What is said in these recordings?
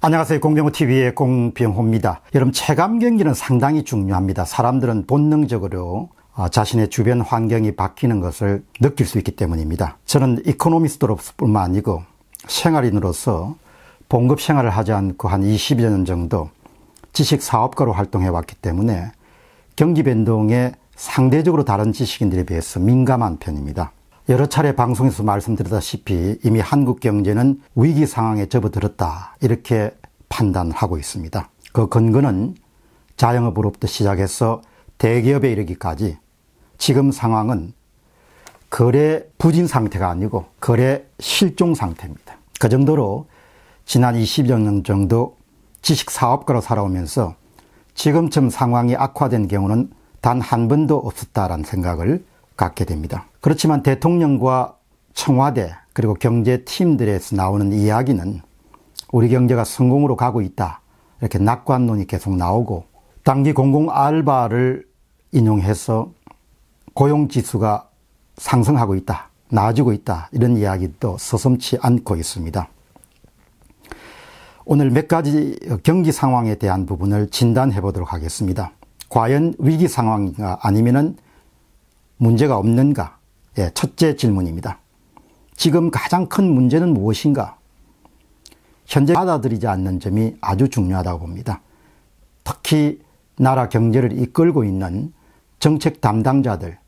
안녕하세요. 공병호TV의 공병호입니다. 여러분, 체감 경기는 상당히 중요합니다. 사람들은 본능적으로 아, 자신의 주변 환경이 바뀌는 것을 느낄 수 있기 때문입니다. 저는 이코노미스트로뿐만 아니고 생활인으로서 봉급 생활을 하지 않고 한 20여 년 정도 지식 사업가로 활동해 왔기 때문에 경기 변동에 상대적으로 다른 지식인들에 비해서 민감한 편입니다. 여러 차례 방송에서 말씀드렸다시피 이미 한국 경제는 위기 상황에 접어들었다. 이렇게 판단 하고 있습니다. 그 근거는 자영업으로부터 시작해서 대기업에 이르기까지 지금 상황은 거래 부진 상태가 아니고 거래 실종 상태입니다. 그 정도로 지난 20여년 정도 지식 사업가로 살아오면서 지금쯤 상황이 악화된 경우는 단 한 번도 없었다라는 생각을 갖게 됩니다. 그렇지만 대통령과 청와대 그리고 경제팀들에서 나오는 이야기는 우리 경제가 성공으로 가고 있다. 이렇게 낙관론이 계속 나오고 단기 공공 알바를 인용해서 고용 지수가 상승하고 있다. 나아지고 있다. 이런 이야기도 서슴치 않고 있습니다. 오늘 몇 가지 경기 상황에 대한 부분을 진단해 보도록 하겠습니다. 과연 위기 상황인가 아니면 문제가 없는가 예, 첫째 질문입니다. 지금 가장 큰 문제는 무엇인가? 현재 받아들이지 않는 점이 아주 중요하다고 봅니다. 특히 나라 경제를 이끌고 있는 정책 담당자들을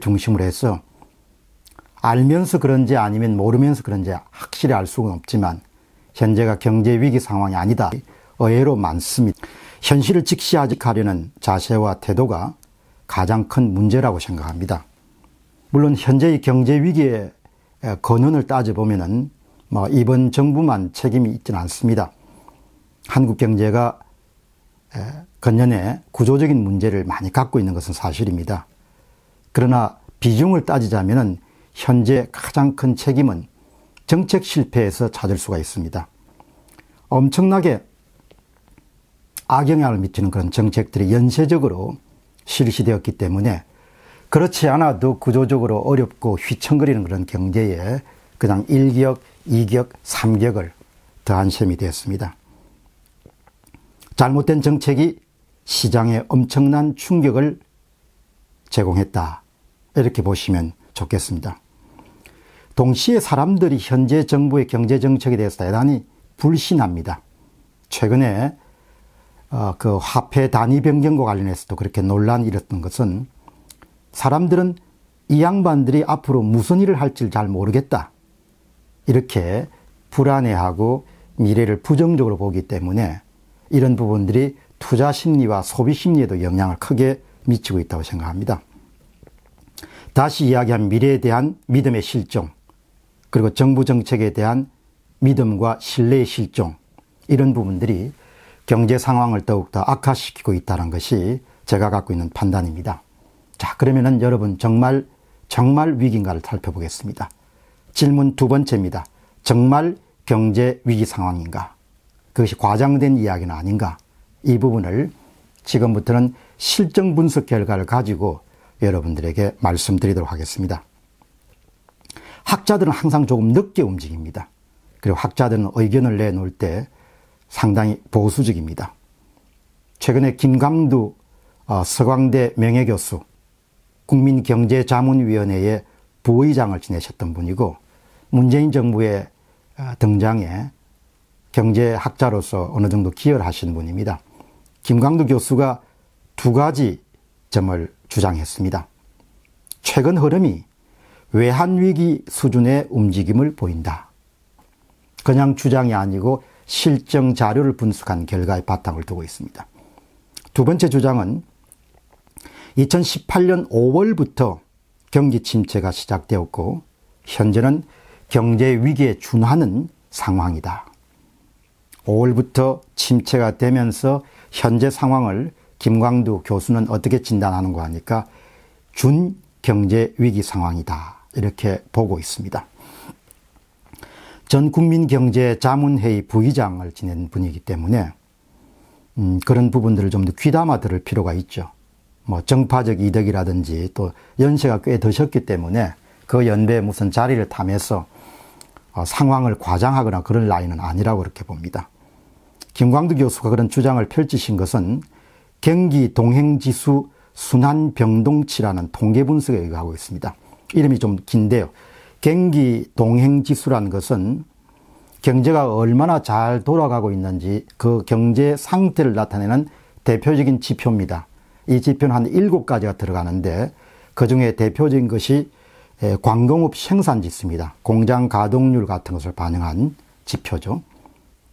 중심으로 해서 알면서 그런지 아니면 모르면서 그런지 확실히 알 수는 없지만 현재가 경제 위기 상황이 아니다. 의외로 많습니다. 현실을 직시하직 하려는 자세와 태도가 가장 큰 문제라고 생각합니다. 물론 현재의 경제 위기에 근원을 따져보면은 뭐 이번 정부만 책임이 있지는 않습니다. 한국 경제가 근년에 구조적인 문제를 많이 갖고 있는 것은 사실입니다. 그러나 비중을 따지자면은 현재 가장 큰 책임은 정책 실패에서 찾을 수가 있습니다. 엄청나게 악영향을 미치는 그런 정책들이 연쇄적으로 실시되었기 때문에 그렇지 않아도 구조적으로 어렵고 휘청거리는 그런 경제에 그냥 1기역, 2기역, 3기역을 더한 셈이 되었습니다. 잘못된 정책이 시장에 엄청난 충격을 제공했다. 이렇게 보시면 좋겠습니다. 동시에 사람들이 현재 정부의 경제 정책에 대해서 대단히 불신합니다. 최근에 어, 그 화폐 단위 변경과 관련해서도 그렇게 논란이 일었던 것은 사람들은 이 양반들이 앞으로 무슨 일을 할지 잘 모르겠다. 이렇게 불안해하고 미래를 부정적으로 보기 때문에 이런 부분들이 투자 심리와 소비 심리에도 영향을 크게 미치고 있다고 생각합니다. 다시 이야기한 미래에 대한 믿음의 실종, 그리고 정부 정책에 대한 믿음과 신뢰의 실종, 이런 부분들이 경제 상황을 더욱더 악화시키고 있다는 것이 제가 갖고 있는 판단입니다. 자, 그러면은 여러분 정말 정말 위기인가를 살펴보겠습니다. 질문 두 번째입니다. 정말 경제 위기 상황인가? 그것이 과장된 이야기는 아닌가? 이 부분을 지금부터는 실정 분석 결과를 가지고 여러분들에게 말씀드리도록 하겠습니다. 학자들은 항상 조금 늦게 움직입니다. 그리고 학자들은 의견을 내놓을 때 상당히 보수적입니다. 최근에 김강두 어, 서강대 명예교수 국민경제자문위원회의 부의장을 지내셨던 분이고 문재인 정부의 아, 등장에 경제학자로서 어느 정도 기여하신 를 분입니다. 김광두 교수가 두 가지 점을 주장했습니다. 최근 흐름이 외환위기 수준의 움직임을 보인다. 그냥 주장이 아니고 실정 자료를 분석한 결과에 바탕을 두고 있습니다. 두 번째 주장은 2018년 5월부터 경기 침체가 시작되었고 현재는 경제 위기에 준하는 상황이다. 5월부터 침체가 되면서 현재 상황을 김광두 교수는 어떻게 진단하는 거 하니까 준 경제 위기 상황이다. 이렇게 보고 있습니다. 전 국민 경제 자문회의 부의장을 지낸 분이기 때문에 음, 그런 부분들을 좀 더 귀담아 들을 필요가 있죠. 뭐 정파적 이득이라든지 또 연세가 꽤 드셨기 때문에 그 연배에 무슨 자리를 탐해서 어, 상황을 과장하거나 그런 라인은 아니라고 그렇게 봅니다. 김광두 교수가 그런 주장을 펼치신 것은 경기 동행지수 순환 병동치라는 통계 분석에 의하고 있습니다. 이름이 좀 긴데요. 경기 동행지수라는 것은 경제가 얼마나 잘 돌아가고 있는지 그 경제 상태를 나타내는 대표적인 지표입니다. 이 지표는 한7 가지가 들어가는데 그 중에 대표적인 것이 광공업 생산 지수입니다. 공장 가동률 같은 것을 반영한 지표죠.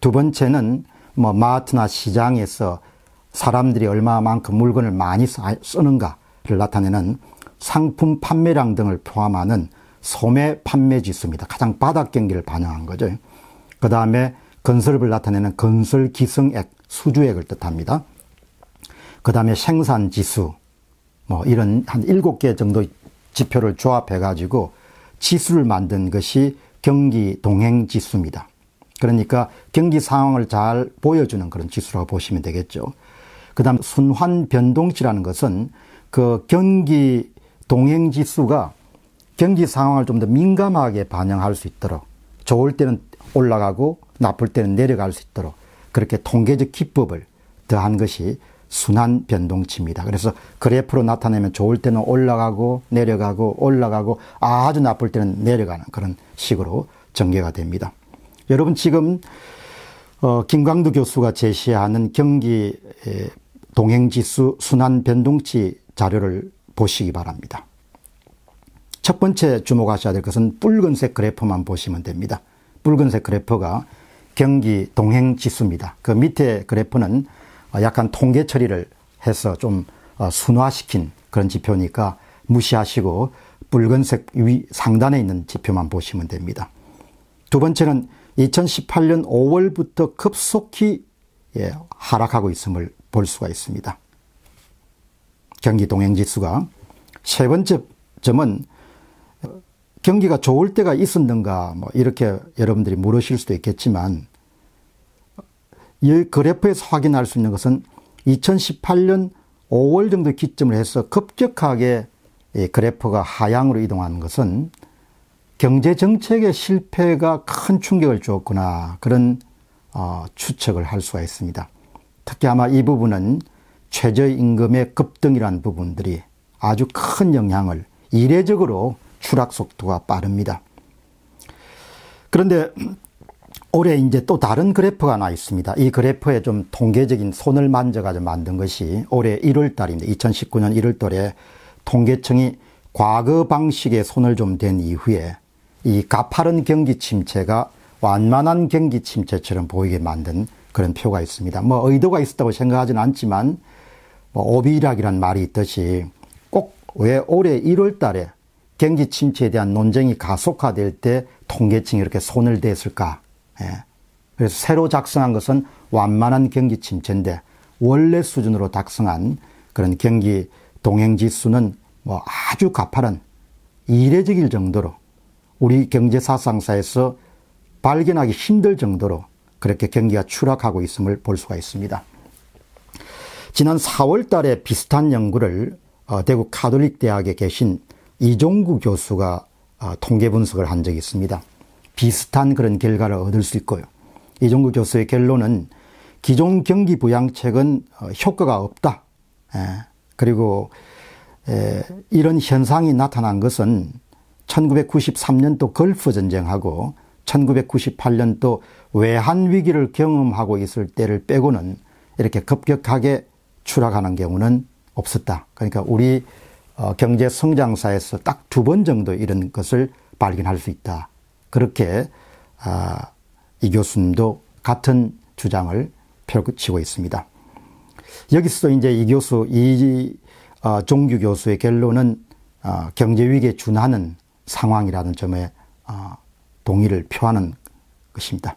두 번째는 뭐 마트나 시장에서 사람들이 얼마만큼 물건을 많이 쓰는가를 나타내는 상품 판매량 등을 포함하는 소매 판매 지수입니다. 가장 바닥 경기를 반영한 거죠. 그 다음에 건설업을 나타내는 건설 기승액, 수주액을 뜻합니다. 그 다음에 생산 지수, 뭐 이런 한 일곱 개 정도 지표를 조합해가지고 지수를 만든 것이 경기 동행 지수입니다. 그러니까 경기 상황을 잘 보여주는 그런 지수라고 보시면 되겠죠. 그 다음 순환 변동치라는 것은 그 경기 동행 지수가 경기 상황을 좀 더 민감하게 반영할 수 있도록 좋을 때는 올라가고 나쁠 때는 내려갈 수 있도록 그렇게 통계적 기법을 더한 것이 순환 변동치입니다. 그래서 그래프로 나타내면 좋을 때는 올라가고 내려가고 올라가고 아주 나쁠 때는 내려가는 그런 식으로 전개가 됩니다. 여러분 지금 어, 김광두 교수가 제시하는 경기 동행지수 순환 변동치 자료를 보시기 바랍니다. 첫 번째 주목하셔야 될 것은 붉은색 그래프만 보시면 됩니다. 붉은색 그래프가 경기 동행지수입니다. 그 밑에 그래프는 어, 약간 통계 처리를 해서 좀 어, 순화시킨 그런 지표니까 무시하시고 붉은색 위 상단에 있는 지표만 보시면 됩니다. 두 번째는 2018년 5월부터 급속히 예, 하락하고 있음을 볼 수가 있습니다. 경기 동행지수가 세 번째 점은 어, 경기가 좋을 때가 있었는가 뭐 이렇게 여러분들이 물으실 수도 있겠지만 이 그래프에서 확인할 수 있는 것은 2018년 5월 정도 기점을 해서 급격하게 그래프가 하향으로 이동한 것은 경제 정책의 실패가 큰 충격을 주었구나 그런 어, 추측을 할 수가 있습니다. 특히 아마 이 부분은 최저임금의 급등이라는 부분들이 아주 큰 영향을 이례적으로 추락 속도가 빠릅니다. 그런데 올해 이제 또 다른 그래프가 나 있습니다. 이 그래프에 좀 통계적인 손을 만져가지고 만든 것이 올해 1월 달입니다. 2019년 1월 달에 통계청이 과거 방식의 손을 좀 댄 이후에 이 가파른 경기 침체가 완만한 경기 침체처럼 보이게 만든 그런 표가 있습니다. 뭐 의도가 있었다고 생각하지는 않지만 뭐 오비락이란 말이 있듯이 꼭 왜 올해 1월 달에 경기 침체에 대한 논쟁이 가속화될 때 통계층이 이렇게 손을 댔을까? 예. 그래서 새로 작성한 것은 완만한 경기 침체인데 원래 수준으로 작성한 그런 경기 동행 지수는 뭐 아주 가파른 이례적일 정도로 우리 경제 사상사에서 발견하기 힘들 정도로 그렇게 경기가 추락하고 있음을 볼 수가 있습니다. 지난 4월 달에 비슷한 연구를 어, 대구 카톨릭 대학에 계신 이종구 교수가 어, 통계 분석을 한 적이 있습니다. 비슷한 그런 결과를 얻을 수 있고요. 이종구 교수의 결론은 기존 경기 부양책은 어, 효과가 없다. 예. 그리고 이런 현상이 나타난 것은 1993년도 걸프 전쟁하고 1998년도 외환 위기를 경험하고 있을 때를 빼고는 이렇게 급격하게 추락하는 경우는 없었다. 그러니까 우리 어, 경제 성장사에서 딱 두 번 정도 이런 것을 발견할 수 있다. 그렇게 아, 이 교수님도 같은 주장을 펼치고 있습니다. 여기서도 이제 이 교수, 이 어, 종규 교수의 결론은 어, 경제 위기에 준하는 상황이라는 점에 어, 동의를 표하는 것입니다.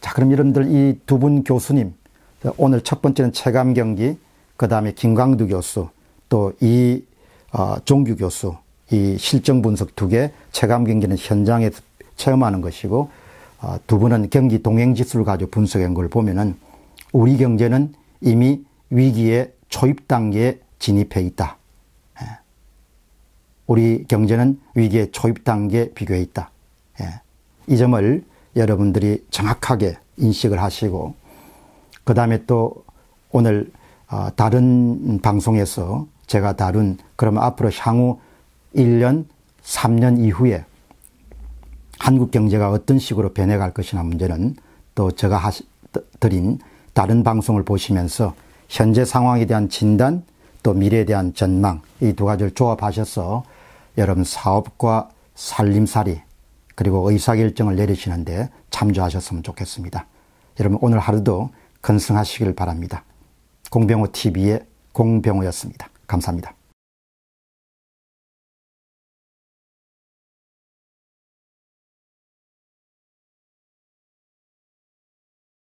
자, 그럼 여러분들 이 두 분 교수님, 오늘 첫 번째는 체감 경기, 그 다음에 김광두 교수, 또이 어, 종규 교수, 이 실정 분석 두 개, 체감 경기는 현장에서 체험하는 것이고 아, 두 분은 경기 동행 지수를 가지고 분석한 걸 보면은 우리 경제는 이미 위기의 초입 단계에 진입해 있다. 예. 우리 경제는 위기의 초입 단계에 비교해 있다. 예. 이 점을 여러분들이 정확하게 인식을 하시고 그 다음에 또 오늘 아, 다른 방송에서 제가 다룬 그럼 앞으로 향후 1년, 3년 이후에 한국 경제가 어떤 식으로 변해갈 것이나 문제는 또 제가 하시, 드린 다른 방송을 보시면서 현재 상황에 대한 진단 또 미래에 대한 전망 이 두 가지를 조합하셔서 여러분 사업과 살림살이 그리고 의사결정을 내리시는데 참조하셨으면 좋겠습니다. 여러분 오늘 하루도 건승하시길 바랍니다. 공병호 TV의 공병호였습니다. 감사합니다.